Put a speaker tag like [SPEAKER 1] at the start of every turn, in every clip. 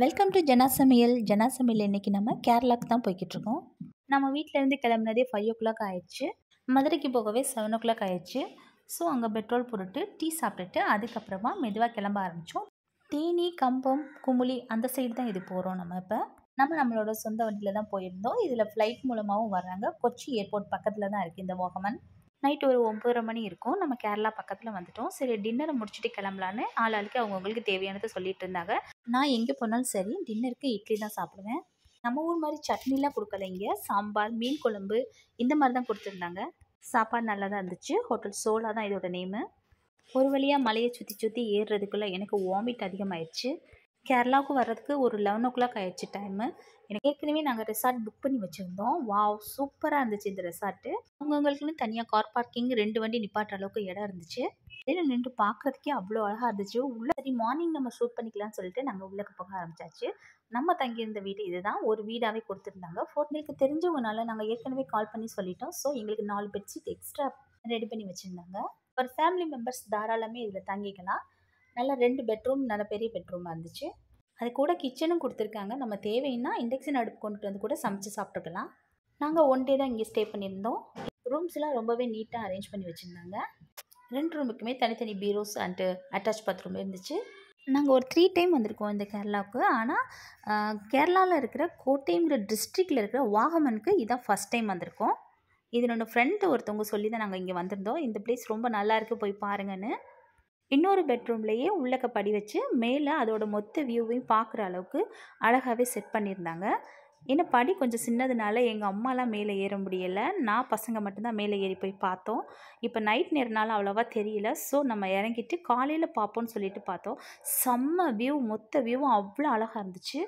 [SPEAKER 1] welcome to ஜனா சமையல் ஜனா சமையல் நம்ம கேரளாவுக்கு தான் போய்கிட்டு இருக்கோம் நம்ம வீட்டிலேருந்து கிளம்புனதே ஃபைவ் ஓ கிளாக் ஆயிடுச்சு மதுரைக்கு போகவே செவன் ஓ கிளாக் ஆயிடுச்சு ஸோ அங்கே பெட்ரோல் போட்டுட்டு டீ சாப்பிட்டுட்டு அதுக்கப்புறமா மெதுவாக கிளம்ப ஆரம்பித்தோம் தேனி கம்பம் குமுளி அந்த சைடு தான் இது போகிறோம் நம்ம இப்போ நம்ம நம்மளோட சொந்த வண்டியில் தான் போயிருந்தோம் இதில் ஃப்ளைட் மூலமாகவும் வர்றாங்க கொச்சி ஏர்போர்ட் பக்கத்தில் தான் இருக்குது இந்த வாகமன் நைட் ஒரு ஒம்பதரை மணி இருக்கும் நம்ம கேரளா பக்கத்தில் வந்துட்டோம் சரி டின்னரை முடிச்சுட்டு கிளம்பலான்னு ஆள் ஆளுக்கு அவங்கவுங்களுக்கு தேவையானதை சொல்லிட்டு இருந்தாங்க நான் எங்கே போனாலும் சரி டின்னருக்கு இட்லி தான் சாப்பிடுவேன் நம்ம ஊர் மாதிரி சட்னிலாம் கொடுக்கல இங்கே சாம்பார் மீன் குழம்பு இந்த மாதிரி தான் கொடுத்துருந்தாங்க சாப்பாடு நல்லா தான் இருந்துச்சு ஹோட்டல் சோலா தான் இதோட நேமு ஒரு வழியாக மலையை சுற்றி சுற்றி ஏறுறதுக்குள்ளே எனக்கு வாமிட் அதிகமாகிடுச்சு கேரளாவுக்கு வர்றதுக்கு ஒரு லெவன் ஓ கிளாக் ஆயிடுச்சு டைமு எனக்கு ஏற்கனவே நாங்கள் ரெசார்ட் புக் பண்ணி வச்சுருந்தோம் வா சூப்பராக இருந்துச்சு இந்த ரெசார்ட்டு அவங்கவுங்களுக்குன்னு தனியாக கார் பார்க்கிங் ரெண்டு வண்டி நிப்பாட்டுற அளவுக்கு இடம் இருந்துச்சு வெளியில் நின்று பார்க்குறதுக்கே அவ்வளோ அழகாக இருந்துச்சு உள்ளே சரி மார்னிங் நம்ம ஷூட் பண்ணிக்கலாம்னு சொல்லிட்டு நாங்கள் உள்ளே போக ஆரம்பிச்சாச்சு நம்ம தங்கியிருந்த வீடு இதுதான் ஒரு வீடாகவே கொடுத்துருந்தாங்க ஃபோட்டோக்கு தெரிஞ்சவங்கனால நாங்கள் ஏற்கனவே கால் பண்ணி சொல்லிட்டோம் ஸோ எங்களுக்கு நாலு பெட்ஷீட் எக்ஸ்ட்ரா ரெடி பண்ணி வச்சுருந்தாங்க ஒரு ஃபேமிலி மெம்பர்ஸ் தாராளமே இதில் தங்கிக்கலாம் நல்லா ரெண்டு பெட்ரூம் நல்ல பெரிய பெட்ரூமாக இருந்துச்சு அது கூட கிச்சனும் கொடுத்துருக்காங்க நம்ம தேவைன்னா இண்டக்ஷன் அடுப்பு கொண்டுட்டு வந்து கூட சமைச்சு சாப்பிட்டுக்கலாம் நாங்கள் ஒன் டே தான் இங்கே ஸ்டே பண்ணியிருந்தோம் ரூம்ஸ்லாம் ரொம்பவே நீட்டாக அரேஞ்ச் பண்ணி வச்சுருந்தாங்க ரெண்டு ரூமுக்குமே தனித்தனி பீரோஸ் அண்டு அட்டாச் பாத்ரூம் இருந்துச்சு நாங்கள் ஒரு த்ரீ டைம் வந்திருக்கோம் இந்த கேரளாவுக்கு ஆனால் கேரளாவில் இருக்கிற கோட்டைங்கிற டிஸ்ட்ரிக்டில் இருக்கிற வாகமனுக்கு இதான் ஃபஸ்ட் டைம் வந்திருக்கோம் இது என்னோடய ஃப்ரெண்டு ஒருத்தவங்க சொல்லி தான் நாங்கள் இங்கே வந்திருந்தோம் இந்த பிளேஸ் ரொம்ப நல்லாயிருக்கு போய் பாருங்கன்னு இன்னொரு பெட்ரூம்லேயே உள்ளக்க படி வச்சு மேலே அதோட மொத்த வியூவையும் பார்க்குற அளவுக்கு அழகாகவே செட் பண்ணியிருந்தாங்க ஏன்னா படி கொஞ்சம் சின்னதுனால எங்கள் அம்மாலாம் மேலே ஏற முடியலை நான் பசங்க மட்டும்தான் மேலே ஏறி போய் பார்த்தோம் இப்போ நைட் நேரனால அவ்வளோவா தெரியல ஸோ நம்ம இறங்கிட்டு காலையில் பார்ப்போம்னு சொல்லிட்டு பார்த்தோம் செம்ம வியூ மொத்த வியூவும் அவ்வளோ அழகாக இருந்துச்சு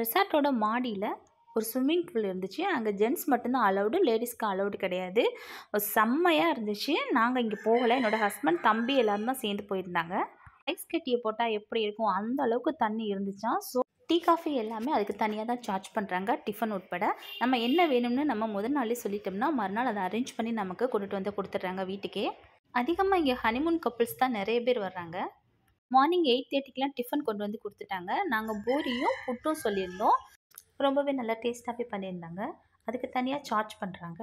[SPEAKER 1] ரெசார்ட்டோட மாடியில் ஒரு ஸ்விம்மிங் பூல் இருந்துச்சு அங்கே ஜென்ஸ் மட்டும்தான் அலௌடு லேடிஸ்க்கு அலௌடு கிடையாது செம்மையாக இருந்துச்சு நாங்கள் இங்கே போகலை என்னோடய ஹஸ்பண்ட் தம்பி எல்லோரும் தான் சேர்ந்து போயிருந்தாங்க ஐஸ் கட்டியை போட்டால் எப்படி இருக்கும் அந்த அளவுக்கு தண்ணி இருந்துச்சான் ஸோ டீ காஃபி எல்லாமே அதுக்கு தனியாக தான் சார்ஜ் பண்ணுறாங்க டிஃபன் உட்பட நம்ம என்ன வேணும்னு நம்ம முதல் நாளே சொல்லிட்டோம்னா மறுநாள் அதை அரேஞ்ச் பண்ணி நமக்கு கொண்டுட்டு வந்து கொடுத்துட்றாங்க வீட்டுக்கே அதிகமாக இங்கே ஹனிமூன் கப்புள்ஸ் தான் நிறைய பேர் வர்றாங்க மார்னிங் எயிட் தேர்ட்டிக்கெலாம் டிஃபன் கொண்டு வந்து கொடுத்துட்டாங்க நாங்கள் பூரியும் புட்டும் சொல்லியிருந்தோம் ரொம்பவே நல்லா டேஸ்ட்டாகவே பண்ணியிருந்தாங்க அதுக்கு தனியாக சார்ஜ் பண்ணுறாங்க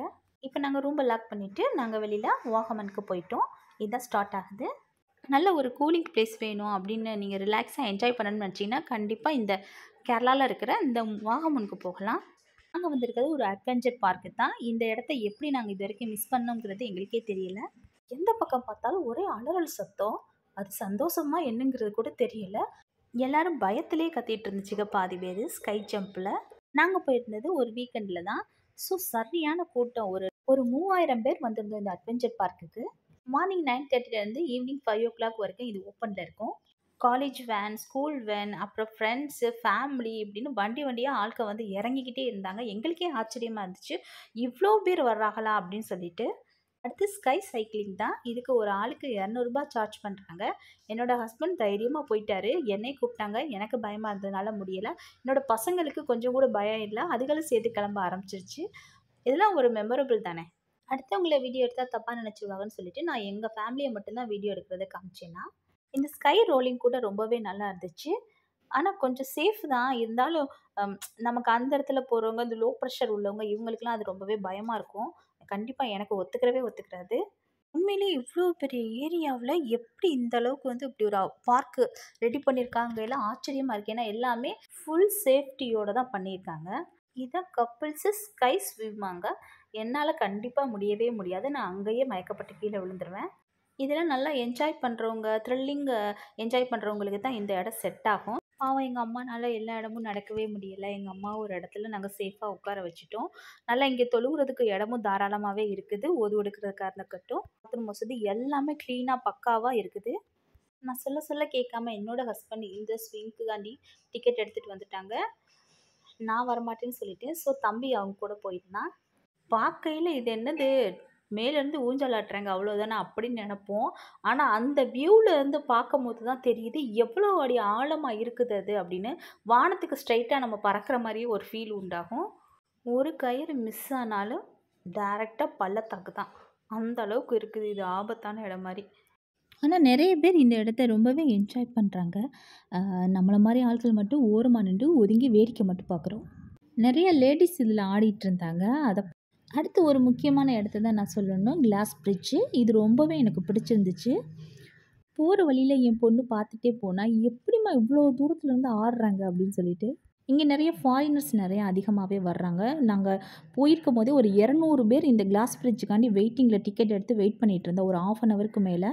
[SPEAKER 1] இப்போ நாங்கள் ரூம்பை லாக் பண்ணிவிட்டு நாங்கள் வெளியில் வாகமனுக்கு போயிட்டோம் இதுதான் ஸ்டார்ட் ஆகுது நல்ல ஒரு கூலிங் பிளேஸ் வேணும் அப்படின்னு நீங்கள் ரிலாக்ஸாக என்ஜாய் பண்ணணும்னு நினச்சிங்கன்னா கண்டிப்பாக இந்த கேரளாவில் இருக்கிற இந்த வாகமனுக்கு போகலாம் நாங்கள் வந்திருக்கிறது ஒரு அட்வென்ச்சர் பார்க்கு தான் இந்த இடத்த எப்படி நாங்கள் இது வரைக்கும் மிஸ் பண்ணோங்கிறது எங்களுக்கே தெரியல எந்த பக்கம் பார்த்தாலும் ஒரே அலறல் சத்தம் அது சந்தோஷமாக என்னங்கிறது கூட தெரியல எல்லோரும் பயத்திலே கத்திட்டு இருந்துச்சுங்க பாதி பேர் ஸ்கை ஜம்பில் நாங்கள் போயிருந்தது ஒரு வீக்கெண்டில் தான் ஸோ சரியான கூட்டம் ஒரு ஒரு மூவாயிரம் பேர் வந்திருந்தோம் இந்த அட்வென்ச்சர் பார்க்குக்கு மார்னிங் நைன் தேர்ட்டிலேருந்து ஈவினிங் ஃபைவ் ஓ கிளாக் வரைக்கும் இது ஓப்பனில் இருக்கும் காலேஜ் வேன் ஸ்கூல் வேன் அப்புறம் ஃப்ரெண்ட்ஸு ஃபேமிலி இப்படின்னு வண்டி வண்டியாக ஆட்கள் வந்து இறங்கிக்கிட்டே இருந்தாங்க எங்களுக்கே ஆச்சரியமாக இருந்துச்சு இவ்வளோ பேர் வர்றாங்களா அப்படின்னு சொல்லிட்டு அடுத்து ஸ்கை சைக்கிளிங் தான் இதுக்கு ஒரு ஆளுக்கு இரநூறுபா சார்ஜ் பண்ணுறாங்க என்னோடய ஹஸ்பண்ட் தைரியமாக போயிட்டாரு என்னை கூப்பிட்டாங்க எனக்கு பயமாக இருந்ததுனால முடியலை என்னோடய பசங்களுக்கு கொஞ்சம் கூட பயம் இல்லை அதுகளும் சேர்த்து கிளம்ப ஆரம்பிச்சிருச்சு இதெல்லாம் ஒரு மெமரபிள் தானே அடுத்தவங்கள வீடியோ எடுத்தால் தப்பாக நினச்சிருவாங்கன்னு சொல்லிட்டு நான் எங்கள் ஃபேமிலியை மட்டும்தான் வீடியோ எடுக்கிறத காமிச்சேன்னா இந்த ஸ்கை ரோலிங் கூட ரொம்பவே நல்லா இருந்துச்சு ஆனால் கொஞ்சம் சேஃப் தான் இருந்தாலும் நமக்கு அந்த இடத்துல போகிறவங்க இந்த லோ ப்ரெஷர் உள்ளவங்க இவங்களுக்குலாம் அது ரொம்பவே பயமாக இருக்கும் கண்டிப்பாக எனக்கு ஒத்துக்கிறவே ஒத்துக்கிறாது உண்மையிலே இவ்வளோ பெரிய ஏரியாவில் எப்படி இந்த அளவுக்கு வந்து இப்படி ஒரு பார்க்கு ரெடி பண்ணியிருக்காங்க எல்லாம் ஆச்சரியமாக இருக்குது ஏன்னா எல்லாமே ஃபுல் சேஃப்டியோடு தான் பண்ணியிருக்காங்க இதை கப்புள்ஸு ஸ்கை ஸ்விம்மாங்க என்னால் கண்டிப்பாக முடியவே முடியாது நான் அங்கேயே மயக்கப்பட்டு கீழே விழுந்துருவேன் இதெல்லாம் நல்லா என்ஜாய் பண்ணுறவங்க த்ரில்லிங்கை என்ஜாய் பண்ணுறவங்களுக்கு தான் இந்த இடம் செட் ஆகும் பாவம் எங்கள் அம்மானால் எல்லா இடமும் நடக்கவே முடியலை எங்கள் அம்மா ஒரு இடத்துல நாங்கள் சேஃபாக உட்கார வச்சுட்டோம் நல்லா இங்கே தொழுகிறதுக்கு இடமும் தாராளமாகவே இருக்குது ஒது ஒடுக்கிறதுக்காக இருக்கட்டும் பாத்ரூம் வசதி எல்லாமே க்ளீனாக பக்காவாக இருக்குது நான் சொல்ல சொல்ல கேட்காம என்னோடய ஹஸ்பண்ட் இந்த ஸ்விங்க்குக்காண்டி டிக்கெட் எடுத்துகிட்டு வந்துட்டாங்க நான் வரமாட்டேன்னு சொல்லிட்டேன் ஸோ தம்பி அவங்க கூட போயிருந்தான் பார்க்கையில் இது என்னது மேலேருந்து ஊஞ்சலாட்டுறாங்க அவ்வளோதானே அப்படின்னு நினைப்போம் ஆனால் அந்த வியூவில் இருந்து பார்க்கும்போது தான் தெரியுது எவ்வளோ அடி ஆழமாக இருக்குது அது அப்படின்னு வானத்துக்கு ஸ்ட்ரைட்டாக நம்ம பறக்கிற மாதிரியே ஒரு ஃபீல் உண்டாகும் ஒரு கயிறு மிஸ் ஆனாலும் டேரெக்டாக பள்ளத்தாக்கு தான் அந்த அளவுக்கு இருக்குது இது ஆபத்தான இடம் மாதிரி ஆனால் நிறைய பேர் இந்த இடத்த ரொம்பவே என்ஜாய் பண்ணுறாங்க நம்மளை மாதிரி ஆட்கள் மட்டும் ஓரமாக நின்று ஒதுங்கி வேடிக்கை மட்டும் பார்க்குறோம் நிறைய லேடிஸ் இதில் ஆடிட்டு இருந்தாங்க அதை அடுத்து ஒரு முக்கியமான இடத்த தான் நான் சொல்லணும் கிளாஸ் பிரிட்ஜு இது ரொம்பவே எனக்கு பிடிச்சிருந்துச்சு போகிற வழியில் என் பொண்ணு பார்த்துட்டே போனால் எப்படிம்மா இவ்வளோ தூரத்துலேருந்து ஆடுறாங்க அப்படின்னு சொல்லிட்டு இங்கே நிறைய ஃபாரினர்ஸ் நிறைய அதிகமாகவே வர்றாங்க நாங்கள் போயிருக்கும் போதே ஒரு இரநூறு பேர் இந்த கிளாஸ் ஃப்ரிட்ஜுக்காண்டி வெயிட்டிங்கில் டிக்கெட் எடுத்து வெயிட் பண்ணிகிட்டு இருந்தோம் ஒரு ஆஃப் அன் ஹவருக்கு மேலே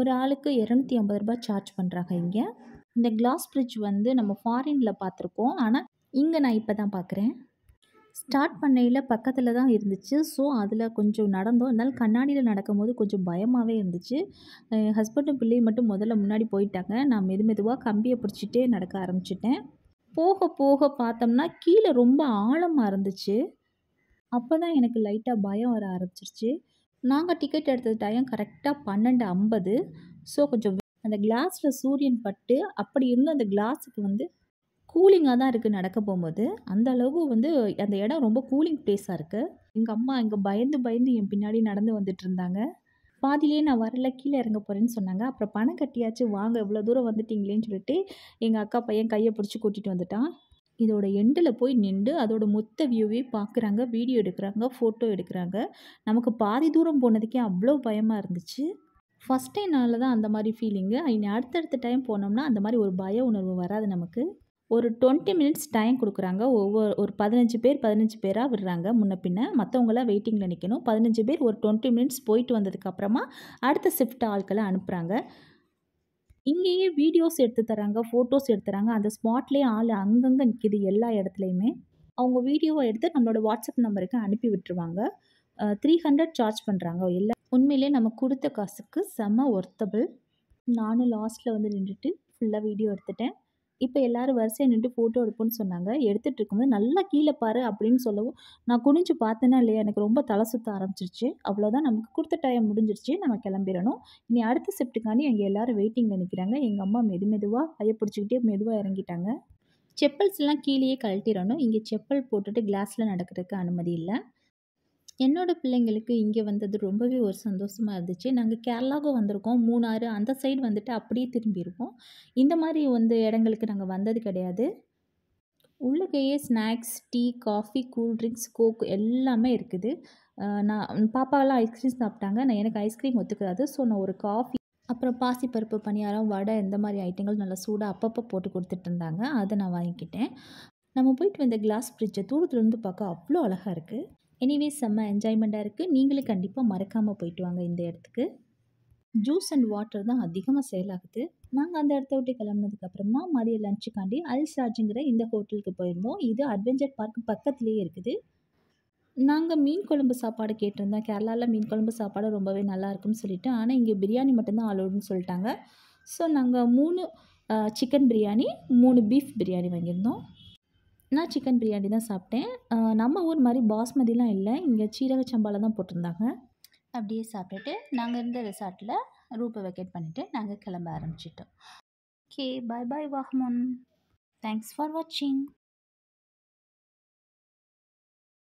[SPEAKER 1] ஒரு ஆளுக்கு இரநூத்தி ஐம்பது ரூபாய் சார்ஜ் பண்ணுறாங்க இங்கே இந்த கிளாஸ் ஃப்ரிட்ஜ் வந்து நம்ம ஃபாரினில் பார்த்துருக்கோம் ஆனால் இங்கே நான் இப்போ தான் பார்க்குறேன் ஸ்டார்ட் பண்ணையில் பக்கத்தில் தான் இருந்துச்சு ஸோ அதில் கொஞ்சம் நடந்தோம் அதனால் கண்ணாடியில் நடக்கும் போது கொஞ்சம் பயமாகவே இருந்துச்சு ஹஸ்பண்டும் பிள்ளையும் மட்டும் முதல்ல முன்னாடி போயிட்டாங்க நான் மெது மெதுவாக கம்பியை பிடிச்சிட்டே நடக்க ஆரம்பிச்சிட்டேன் போக போக பார்த்தோம்னா கீழே ரொம்ப ஆழமாக இருந்துச்சு அப்போ தான் எனக்கு லைட்டாக பயம் வர ஆரம்பிச்சிருச்சு நாங்கள் டிக்கெட் எடுத்தது டைம் கரெக்டாக பன்னெண்டு ஐம்பது ஸோ கொஞ்சம் அந்த கிளாஸில் சூரியன் பட்டு அப்படி இருந்து அந்த கிளாஸுக்கு வந்து கூலிங்காக தான் இருக்குது நடக்க போகும்போது அந்த அளவு வந்து அந்த இடம் ரொம்ப கூலிங் ப்ளேஸாக இருக்குது எங்கள் அம்மா இங்கே பயந்து பயந்து என் பின்னாடி நடந்து வந்துட்டு இருந்தாங்க பாதிலே நான் வரல கீழே இறங்க போகிறேன்னு சொன்னாங்க அப்புறம் பணம் கட்டியாச்சு வாங்க இவ்வளோ தூரம் வந்துட்டிங்களேன்னு சொல்லிட்டு எங்கள் அக்கா பையன் கையை பிடிச்சி கூட்டிகிட்டு வந்துட்டான் இதோட எண்டில் போய் நின்று அதோட மொத்த வியூவே பார்க்குறாங்க வீடியோ எடுக்கிறாங்க ஃபோட்டோ எடுக்கிறாங்க நமக்கு பாதி தூரம் போனதுக்கே அவ்வளோ பயமாக இருந்துச்சு ஃபஸ்ட் டைம்னால தான் அந்த மாதிரி ஃபீலிங்கு இனி அடுத்தடுத்த டைம் போனோம்னா அந்த மாதிரி ஒரு பய உணர்வு வராது நமக்கு ஒரு டுவெண்ட்டி மினிட்ஸ் டைம் கொடுக்குறாங்க ஒவ்வொரு ஒரு பதினஞ்சு பேர் பதினஞ்சு பேராக விடுறாங்க முன்ன பின்ன மற்றவங்களாம் வெயிட்டிங்கில் நிற்கணும் பதினஞ்சு பேர் ஒரு டுவெண்ட்டி மினிட்ஸ் போயிட்டு வந்ததுக்கப்புறமா அடுத்த ஷிஃப்ட் ஆட்களை அனுப்புகிறாங்க இங்கேயே வீடியோஸ் எடுத்து தராங்க ஃபோட்டோஸ் எடுத்து தராங்க அந்த ஸ்பாட்லேயே ஆள் அங்கங்கே நிற்கிது எல்லா இடத்துலையுமே அவங்க வீடியோவை எடுத்து நம்மளோட வாட்ஸ்அப் நம்பருக்கு அனுப்பி விட்டுருவாங்க த்ரீ ஹண்ட்ரட் சார்ஜ் பண்ணுறாங்க எல்லா உண்மையிலே நம்ம கொடுத்த காசுக்கு செம்ம ஒர்த்தபிள் நானும் லாஸ்ட்டில் வந்து நின்றுட்டு ஃபுல்லாக வீடியோ எடுத்துட்டேன் இப்போ எல்லோரும் வரிசையாக நின்று ஃபோட்டோ எடுப்போம்னு சொன்னாங்க எடுத்துகிட்டு இருக்கும்போது நல்லா கீழே பாரு அப்படின்னு சொல்லவும் நான் குனிஞ்சு பார்த்தேன்னா இல்லையா எனக்கு ரொம்ப தலை சுற்ற ஆரம்பிச்சிருச்சு அவ்வளோதான் நமக்கு கொடுத்த டைம் முடிஞ்சிருச்சு நம்ம கிளம்பிடணும் இனி அடுத்த ஷிஃப்ட்டுக்காண்டி எங்கள் எல்லோரும் வெயிட்டிங்கில் நிற்கிறாங்க எங்கள் அம்மா மெது மெதுவாக கையை பிடிச்சிக்கிட்டே மெதுவாக இறங்கிட்டாங்க செப்பல்ஸ்லாம் கீழேயே கழட்டிடணும் இங்கே செப்பல் போட்டுட்டு கிளாஸில் நடக்கிறதுக்கு அனுமதி இல்லை என்னோடய பிள்ளைங்களுக்கு இங்கே வந்தது ரொம்பவே ஒரு சந்தோஷமாக இருந்துச்சு நாங்கள் கேரளாவுக்கும் வந்திருக்கோம் மூணாறு அந்த சைடு வந்துட்டு அப்படியே திரும்பியிருக்கோம் இந்த மாதிரி வந்து இடங்களுக்கு நாங்கள் வந்தது கிடையாது உள்ளுக்கையே snacks tea coffee cool drinks coke எல்லாமே இருக்குது நான் பாப்பாவெல்லாம் ஐஸ்கிரீம் சாப்பிட்டாங்க நான் எனக்கு ஐஸ்கிரீம் ஒத்துக்காது ஸோ நான் ஒரு காஃபி அப்புறம் பாசிப்பருப்பு பணியாரம் வடை இந்த மாதிரி ஐட்டங்கள் நல்லா சூடாக அப்பப்போ போட்டு கொடுத்துட்டு இருந்தாங்க அதை நான் வாங்கிக்கிட்டேன் நம்ம போயிட்டு வந்த கிளாஸ் ஃப்ரிட்ஜை தூரத்துலேருந்து பார்க்க அவ்வளோ அழகாக இருக்குது எனிவே செம்ம என்ஜாய்மெண்ட்டாக இருக்குது நீங்களும் கண்டிப்பாக மறக்காமல் போயிட்டு வாங்க இந்த இடத்துக்கு ஜூஸ் அண்ட் வாட்டர் தான் அதிகமாக சேல் ஆகுது நாங்கள் அந்த இடத்த விட்டு கிளம்புனதுக்கப்புறமா மதிய லஞ்சுக்காண்டி அல் சார்ஜுங்கிற இந்த ஹோட்டலுக்கு போயிருந்தோம் இது அட்வென்ச்சர் பார்க் பக்கத்துலேயே இருக்குது நாங்கள் மீன் குழம்பு சாப்பாடு கேட்டிருந்தோம் கேரளாவில் மீன் குழம்பு சாப்பாடு ரொம்பவே நல்லாயிருக்கும்னு சொல்லிவிட்டு ஆனால் இங்கே பிரியாணி மட்டும்தான் அலோடுன்னு சொல்லிட்டாங்க ஸோ நாங்கள் மூணு சிக்கன் பிரியாணி மூணு பீஃப் பிரியாணி வாங்கியிருந்தோம் நான் சிக்கன் பிரியாணி தான் சாப்பிட்டேன் நம்ம ஊர் மாதிரி பாஸ்மதிலாம் இல்லை இங்கே சீரக சம்பாவில் தான் போட்டிருந்தாங்க அப்படியே சாப்பிட்டுட்டு நாங்கள் இருந்த ரிசார்ட்டில் ரூப்பை வெக்கேட் பண்ணிவிட்டு நாங்கள் கிளம்ப ஆரம்பிச்சிட்டோம் ஓகே பாய் பாய் வாஹ்மோன் தேங்க்ஸ் ஃபார் வாட்சிங்